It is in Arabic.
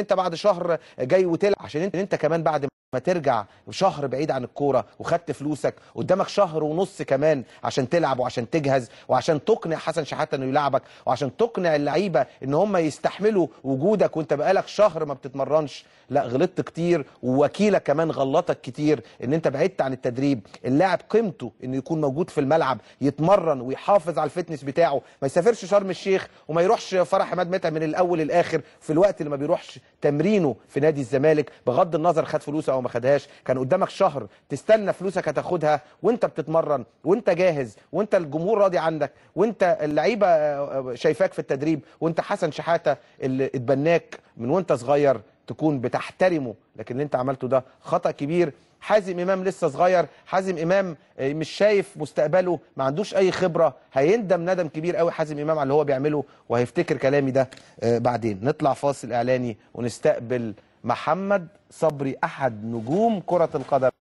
انت بعد شهر جاي وتلعب عشان انت كمان بعد ما ترجع شهر بعيد عن الكوره وخدت فلوسك قدامك شهر ونص كمان عشان تلعب وعشان تجهز وعشان تقنع حسن شحاته انه يلعبك وعشان تقنع اللعيبه ان هم يستحملوا وجودك وانت بقالك شهر ما بتتمرنش لا غلطت كتير ووكيلك كمان غلطك كتير ان انت بعدت عن التدريب اللاعب قيمته انه يكون موجود في الملعب يتمرن ويحافظ على الفتنس بتاعه ما يسافرش شرم الشيخ وما يروحش فرح حماد متعب من الاول للاخر في الوقت اللي ما بيروحش تمرينه في نادي الزمالك بغض النظر خد فلوسه وما خدهاش كان قدامك شهر تستنى فلوسك هتاخدها وانت بتتمرن وانت جاهز وانت الجمهور راضي عنك وانت اللعيبه آه، آه، شايفاك في التدريب وانت حسن شحاته اللي اتبناك من وانت صغير تكون بتحترمه لكن اللي انت عملته ده خطأ كبير حازم امام لسه صغير حازم امام آه، مش شايف مستقبله ما عندوش اي خبرة هيندم ندم كبير قوي حازم امام على اللي هو بيعمله وهيفتكر كلامي ده آه، بعدين نطلع فاصل اعلاني ونستقبل محمد صبري احد نجوم كرة القدم